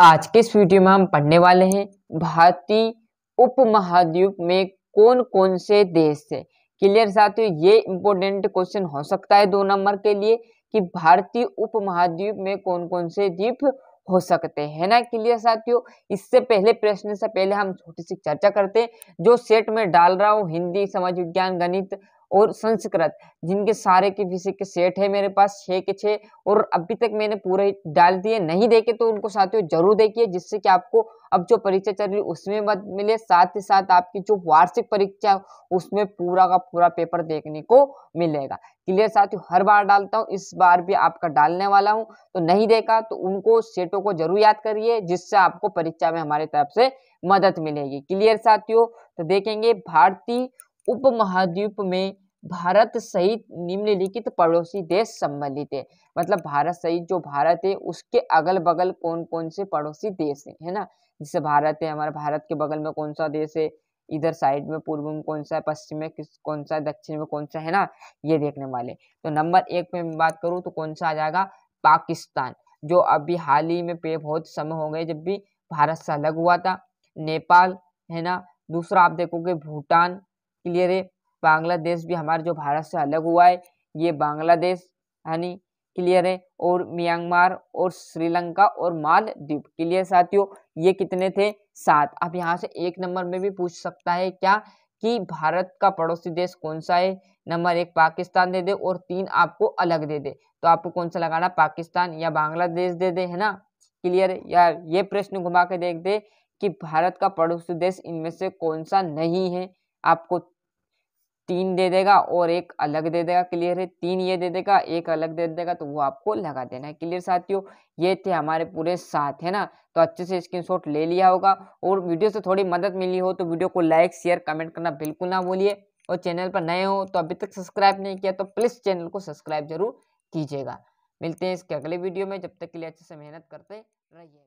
आज के इस वीडियो में हम पढ़ने वाले हैं भारतीय उपमहाद्वीप में कौन कौन से देश है क्लियर साथियों ये इंपॉर्टेंट क्वेश्चन हो सकता है दो नंबर के लिए कि भारतीय उपमहाद्वीप में कौन कौन से द्वीप हो सकते हैं ना क्लियर साथियों इससे पहले प्रश्न से पहले हम छोटी सी चर्चा करते हैं जो सेट में डाल रहा हूँ हिंदी समाज विज्ञान गणित और संस्कृत जिनके सारे के फिजिक के सेट है मेरे पास छः के छः और अभी तक मैंने पूरे डाल दिए नहीं देखे तो उनको साथियों जरूर देखिए जिससे कि आपको अब जो परीक्षा चल रही उसमें मत मिले साथ ही साथ आपकी जो वार्षिक परीक्षा उसमें पूरा का पूरा पेपर देखने को मिलेगा क्लियर साथियों हर बार डालता हूँ इस बार भी आपका डालने वाला हूँ तो नहीं देखा तो उनको सेटों को जरूर याद करिए जिससे आपको परीक्षा में हमारे तरफ से मदद मिलेगी क्लियर साथियों तो देखेंगे भारतीय उपमहाद्वीप में भारत सहित निम्नलिखित पड़ोसी देश सम्मिलित है मतलब भारत सहित जो भारत है उसके अगल बगल कौन कौन से पड़ोसी देश है, है ना जैसे भारत है हमारे भारत के बगल में कौन सा देश है इधर साइड में पूर्व में कौन सा है पश्चिम में किस कौन सा है दक्षिण में कौन सा है ना ये देखने वाले तो नंबर एक पे मैं बात करूँ तो कौन सा आ जाएगा पाकिस्तान जो अभी हाल ही में पे बहुत समय हो गए जब भी भारत से अलग हुआ था नेपाल है ना दूसरा आप देखोगे भूटान क्लियर है बांग्लादेश भी हमारे जो भारत से अलग हुआ है ये बांग्लादेश यानी क्लियर है और म्यांमार और श्रीलंका और मालदीप क्लियर साथियों ये कितने थे सात अब यहाँ से एक नंबर में भी पूछ सकता है क्या कि भारत का पड़ोसी देश कौन सा है नंबर एक पाकिस्तान दे दे और तीन आपको अलग दे दे तो आपको कौन सा लगाना पाकिस्तान या बांग्लादेश दे दे है ना क्लियर है या ये प्रश्न घुमा के देख दे कि भारत का पड़ोसी देश इनमें से कौन सा नहीं है आपको तीन दे देगा और एक अलग दे देगा क्लियर है तीन ये दे देगा एक अलग दे देगा तो वो आपको लगा देना है क्लियर साथियों ये थे हमारे पूरे साथ है ना तो अच्छे से स्क्रीनशॉट ले लिया होगा और वीडियो से थोड़ी मदद मिली हो तो वीडियो को लाइक शेयर कमेंट करना बिल्कुल ना भूलिए और चैनल पर नए हो तो अभी तक सब्सक्राइब नहीं किया तो प्लीज़ चैनल को सब्सक्राइब जरूर कीजिएगा मिलते हैं इसके अगले वीडियो में जब तक के लिए अच्छे से मेहनत करते रहिएगा